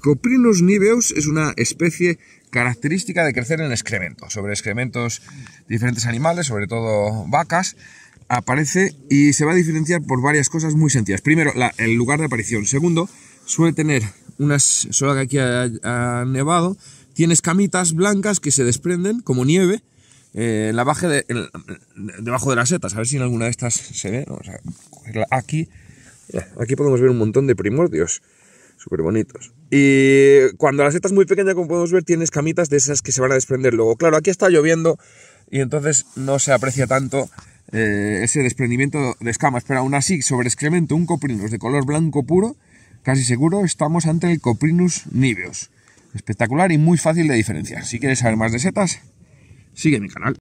Coprinus niveus es una especie característica de crecer en excrementos. sobre excrementos diferentes animales, sobre todo vacas, aparece y se va a diferenciar por varias cosas muy sencillas. Primero, la, el lugar de aparición. Segundo, suele tener unas, solo que aquí ha, nevado, tiene camitas blancas que se desprenden como nieve eh, la debajo de las setas. A ver si en alguna de estas se ve. aquí. Aquí podemos ver un montón de primordios súper bonitos. Y cuando la seta es muy pequeña, como podemos ver, tiene escamitas de esas que se van a desprender luego. Claro, aquí está lloviendo y entonces no se aprecia tanto eh, ese desprendimiento de escamas, pero aún así, sobre excremento, un coprinus de color blanco puro, casi seguro estamos ante el coprinus niveus. Espectacular y muy fácil de diferenciar. Si quieres saber más de setas, sigue mi canal.